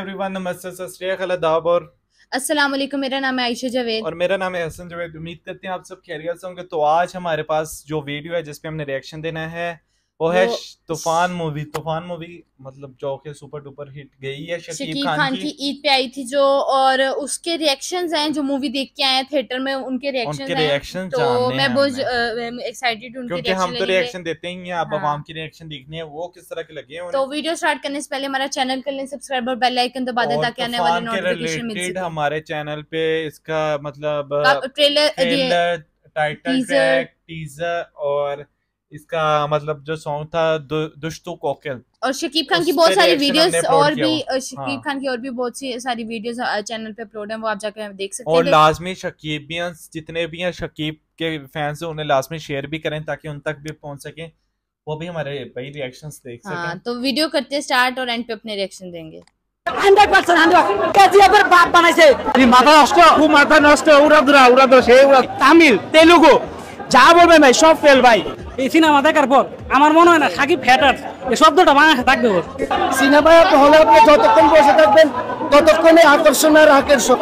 Everyone नमस्ते सस्त्रिया और अस्सलाम वालेकुम मेरा नाम है आयशा जावेद और मेरा नाम है हसन जावेद उम्मीद करते हैं आप सब खैरियत से होंगे तो आज हमारे पास जो वीडियो है जिसपे हमने रिएक्शन देना है वो है तूफान मूवी तूफान मूवी मतलब चौके सुपर डुपर हिट गई है शकीब शकीब खान, खान की ईद पे आई थी जो और उसके रिएक्शंस हैं जो मूवी देख के आए थिएटर में उनके रिएक्शंस उनके रिएक्शन तो मैं बहुत एक्साइटेड उनके क्योंकि हम तो रिएक्शन देते ही हैं अब हाँ। आवाम की रिएक्शन देखनी है वो किस तरह के लगे हैं तो वीडियो स्टार्ट करने से पहले हमारा चैनल कर लें सब्सक्राइब और बेल आइकन दबा दें ताकि आने वाले नोटिफिकेशन हमारे चैनल पे इसका मतलब ट्रेलर टाइटल टीजर और इसका मतलब जो सॉन्ग था दु, दुष्टो कोकिल और शकीब खान की बहुत सारी वीडियोस और भी शकीब हाँ। खान की और भी बहुत सी सारी वीडियोस चैनल पे अपलोड हैं वो आप जाकर देख सकते हैं और लाजमी शकीबियंस जितने भी हैं शकीब के फैंस हैं उन्हें लाजमी शेयर भी करें ताकि उन तक भी पहुंच सके वो भी हमारे भाई रिएक्शंस देख सके हां तो वीडियो करते हैं स्टार्ट और एंड पे अपने रिएक्शन देंगे হান্ড্রেড পার্সেন্ট হান্ড্রেড কেজিএফের বাপ বানাইছে মাথা নষ্ট ও মাথা নষ্ট উড়া দুরা উড়া দুরা সে উড়া তামিল তেলুগু যা বলবে ভাই সব ফেল এই সিনেমা দেখার পর আমার মনে হয় না সাকিব ফ্যাটার এই শব্দটা বাংলাদেশে থাকবে সিনেমা হলে আপনি যতক্ষণ বসে থাকবেন ততক্ষণে আকর্ষণ আর আকর্ষণ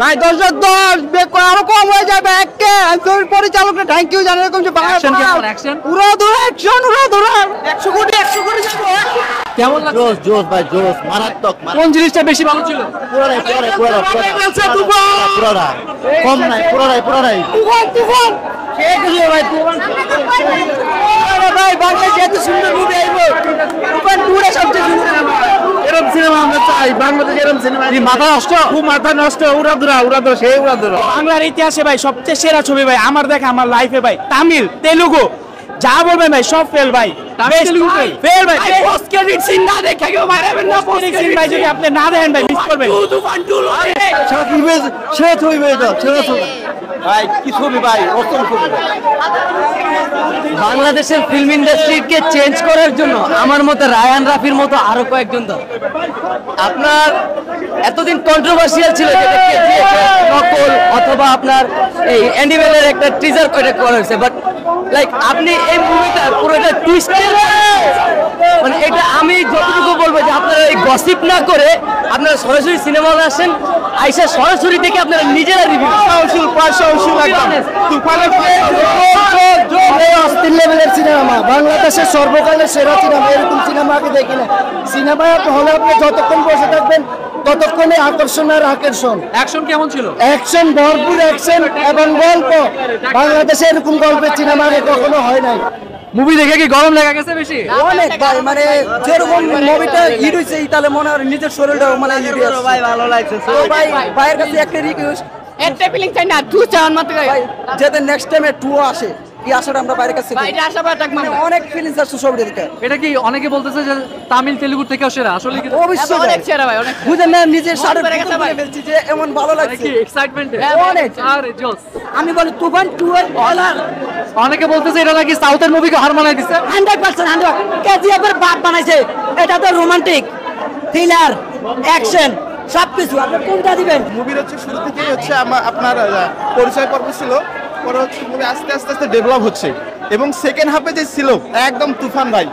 ভাই দশজন দশ আরো কম হয়ে যাবে একে একজন পরিচালককে থ্যাংক ইউ জানার এরকম যে অ্যাকশন কেমন অ্যাকশন অ্যাকশন উড়া ধরা 100 কোটি 100 কোটি কেমন কোন জিনিসটা বেশি সবচেয়ে এরকম সিনেমা আমরা চাই বাংলাদেশে এরকম সিনেমা মাথা নষ্ট খুব মাথা নষ্ট উড়াদুরা উড়াদুরা সেই উড়াদুরা বাংলার ইতিহাসে ভাই সবচেয়ে সেরা ছবি ভাই আমার দেখা আমার লাইফে ভাই তামিল তেলুগু যা বলবেন ভাই সব ফেল ভাই বাংলাদেশের ফিল্ম ইন্ডাস্ট্রিকে চেঞ্জ করার জন্য আমার মতে রায়ান রাফির মতো আরো কয়েকজন দল আপনার এতদিন কন্ট্রোভার্সিয়াল ছিল নকল অথবা আপনার এই অ্যানিমেলের একটা টিজার করে করা হয়েছে বাট লাইক আপনি এই মুভিটা পুরোটা টুইস্ট মানে এটা আমি যতটুকু বলবো যে আপনারা এই গসিপ না করে আপনারা সরাসরি সিনেমা হলে আসেন আইসা সরাসরি থেকে আপনারা নিজেরা রিভিউ সিনেমা বাংলাদেশের এরকম হলে আপনি যতক্ষণ থাকবেন আকর্ষণ আর আকর্ষণ অ্যাকশন কেমন ছিল অ্যাকশন ভরপুর অ্যাকশন বাংলাদেশে এরকম গল্পের সিনেমা আগে কখনো হয় নাই মুভি দেখে কি গরম লাগা গেছে বেশি অনেক ভাই মানে যেরকম মুভিটা হিট হইছে তাহলে মনে হয় নিজের শরীরটা মানে হিট হইছে ভাই ভালো লাগছে ভাই ভাইয়ের কাছে একটা রিকোয়েস্ট একটা ফিলিং চাই না টু চাওয়ার মতো ভাই যাতে নেক্সট টাইমে টু আসে মানে অনেকে বলতেছে হ্যাঁ, মানে হ্যাঁ, আমি বলি অনেকে বলতেছে এটা নাকি সাউথের মুভিকে হার মানাই এর বাপ বানাইছে এটা তো রোমান্টিক থ্রিলার অ্যাকশন সবকিছু আপনি কোনটা দিবেন মুভির হচ্ছে শুরু থেকেই হচ্ছে আপনার পরিচয় পর্ব ছিল পরে হচ্ছে মুভি আস্তে আস্তে আস্তে ডেভেলপ হচ্ছে এবং সেকেন্ড হাফে যে ছিল একদম তুফান ভাই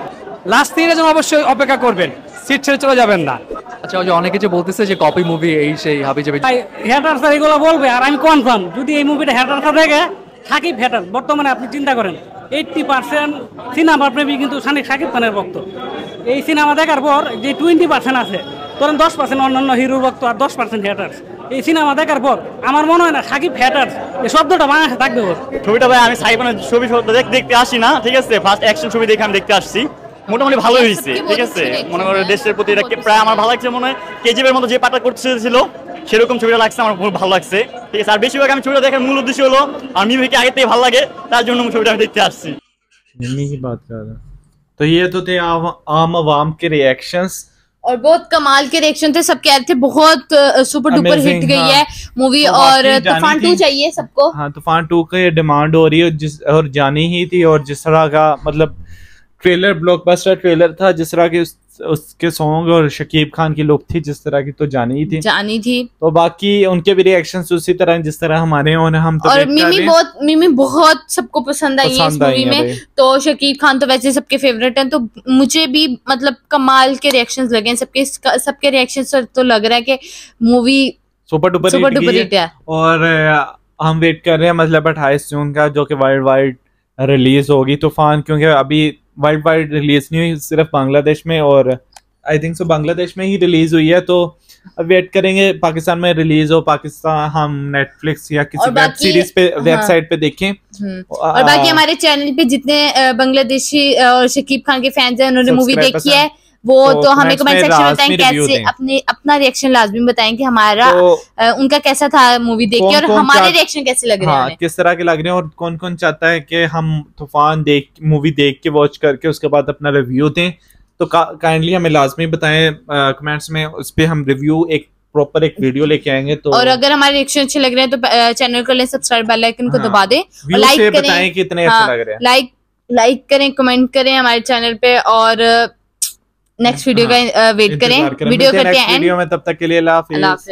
লাস্ট দিনে যেন অবশ্যই অপেক্ষা করবেন সিট ছেড়ে চলে যাবেন না আচ্ছা ওই যে অনেকে যে বলতেছে যে কপি মুভি এই সেই হাবি যাবে স্যার এগুলো বলবে আর আমি কনফার্ম যদি এই মুভিটা হেটার স্যার দেখে সাকিব হেটার বর্তমানে আপনি চিন্তা করেন এইট্টি পার্সেন্ট সিনেমা প্রেমী কিন্তু সাকিব খানের ভক্ত এই সিনেমা দেখার পর যে টোয়েন্টি পার্সেন্ট আছে ধরেন দশ পার্সেন্ট অন্যান্য হিরোর ভক্ত আর দশ পার্সেন্ট হেটার্স এই সিনেমা দেখার পর আমার মনে হয় না সাকিব ফ্যাটার এই শব্দটা বাংলাদেশে থাকবে ওর ছবিটা ভাই আমি সাকিবানের ছবি দেখতে আসি না ঠিক আছে ফার্স্ট অ্যাকশন ছবি দেখে আমি দেখতে আসছি মোটামুটি ভালো আচ্ছা, হয়েছে ঠিক আছে মনে করো দেশের প্রতি এটা প্রায় আমার ভালো লাগছে মনে হয় কেজিএফ এর মতো যে পাটা করছিল সেরকম ছবিটা লাগছে আমার খুব ভালো লাগছে ঠিক আছে আর বেশিরভাগ আমি ছবিটা দেখার মূল উদ্দেশ্য হলো আর মিমিকে আগে থেকে ভালো লাগে তার জন্য ছবিটা আমি দেখতে আসছি তো ইয়ে তো আম আওয়াম কে आवाम और बहुत कमाल के रिएक्शन थे सब कह रहे थे बहुत सुपर डुपर हिट गई है मूवी हाँ। तो और तूफान टू चाहिए सबको हाँ तूफान टू की डिमांड हो रही है जिस और जानी ही थी और जिस तरह का मतलब ट्रेलर ब्लॉकबस्टर ट्रेलर था जिस तरह के उसके सॉन्ग और शकीब खान की लुक थी जिस तरह की तो जानी ही थी जानी थी तो बाकी उनके भी रिएक्शन उसी तरह जिस तरह हमारे और हम तो और मिमी बहुत मिमी बहुत सबको पसंद आई है इस मूवी में तो शकीब खान तो वैसे सबके फेवरेट हैं तो मुझे भी मतलब कमाल के रिएक्शंस लगे हैं सबके सबके रिएक्शन तो लग रहा है की movie super duper super duper है और हम वेट कर रहे हैं मतलब अट्ठाईस जून का जो की वर्ल्ड वाइड रिलीज होगी तूफान क्योंकि अभी वर्ल्ड वाइड रिलीज नहीं हुई सिर्फ बांग्लादेश में और आई थिंक सो बांग्लादेश में ही रिलीज हुई है तो अब वेट करेंगे पाकिस्तान में रिलीज हो पाकिस्तान हम नेटफ्लिक्स या किसी वेब सीरीज पे वेबसाइट हाँ। पे देखें हम्म। और बाकी हमारे चैनल पे जितने बांग्लादेशी और शकीब खान के फैंस हैं उन्होंने मूवी देखी है वो तो, तो हमें कमेंट सेक्शन में बताएं कैसे अपने अपना रिएक्शन लाजमी बताएं कि हमारा तो, उनका कैसा था मूवी देख के और हमारे रिएक्शन कैसे लग रहे हैं हाँ, किस तरह के लग रहे हैं और कौन कौन चाहता है कि हम तूफान देख मूवी देख के वॉच करके उसके बाद अपना रिव्यू दें तो काइंडली हमें लाजमी बताएं कमेंट्स में उस पर हम रिव्यू एक प्रॉपर एक वीडियो लेके आएंगे तो और अगर हमारे रिएक्शन अच्छे लग रहे हैं तो चैनल को ले सब्सक्राइब बेल आइकन को हाँ। दबा दें लाइक करें कितने अच्छे हाँ, लग रहे हैं लाइक लाइक करें कमेंट करें हमारे चैनल पे और नेक्स्ट वीडियो हाँ। का वेट uh, करें वीडियो करते हैं वीडियो में तब तक के लिए लाफ लाफ